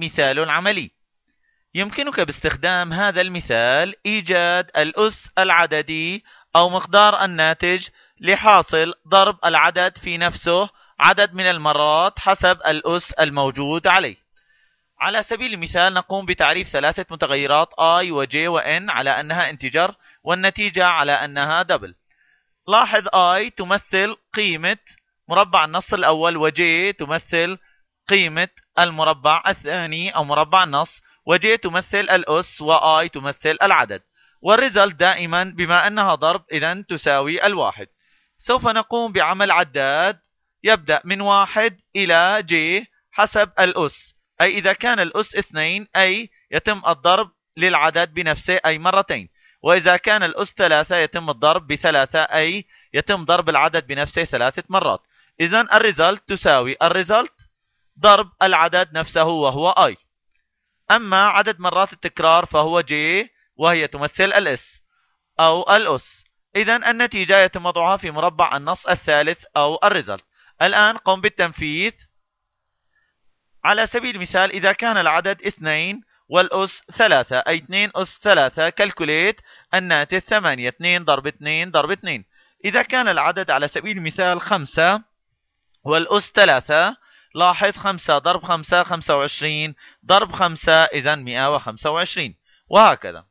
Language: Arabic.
مثال عملي يمكنك باستخدام هذا المثال إيجاد الأس العددي أو مقدار الناتج لحاصل ضرب العدد في نفسه عدد من المرات حسب الأس الموجود عليه على سبيل المثال نقوم بتعريف ثلاثة متغيرات i و j و n على أنها انتجر والنتيجة على أنها دبل لاحظ i تمثل قيمة مربع النص الأول و j تمثل قيمة المربع الثاني أو مربع النص وجي تمثل الأس وآي تمثل العدد والريزلت دائما بما أنها ضرب إذا تساوي الواحد سوف نقوم بعمل عداد يبدأ من واحد إلى ج حسب الأس أي إذا كان الأس اثنين أي يتم الضرب للعدد بنفسه أي مرتين وإذا كان الأس ثلاثة يتم الضرب بثلاثة أي يتم ضرب العدد بنفسه ثلاثة مرات إذا الريزلت تساوي الريزلت ضرب العدد نفسه وهو i أما عدد مرات التكرار فهو j وهي تمثل الاس أو الأس إذا النتيجة يتم وضعها في مربع النص الثالث أو الريزلت الآن قم بالتنفيذ على سبيل المثال إذا كان العدد اثنين والأس ثلاثة أي اثنين أس ثلاثة كالكوليت الناتج ثمانية اثنين ضرب اثنين ضرب اثنين إذا كان العدد على سبيل المثال خمسة والأس ثلاثة لاحظ 5 ضرب 5 25 ضرب 5 إذا 125 وهكذا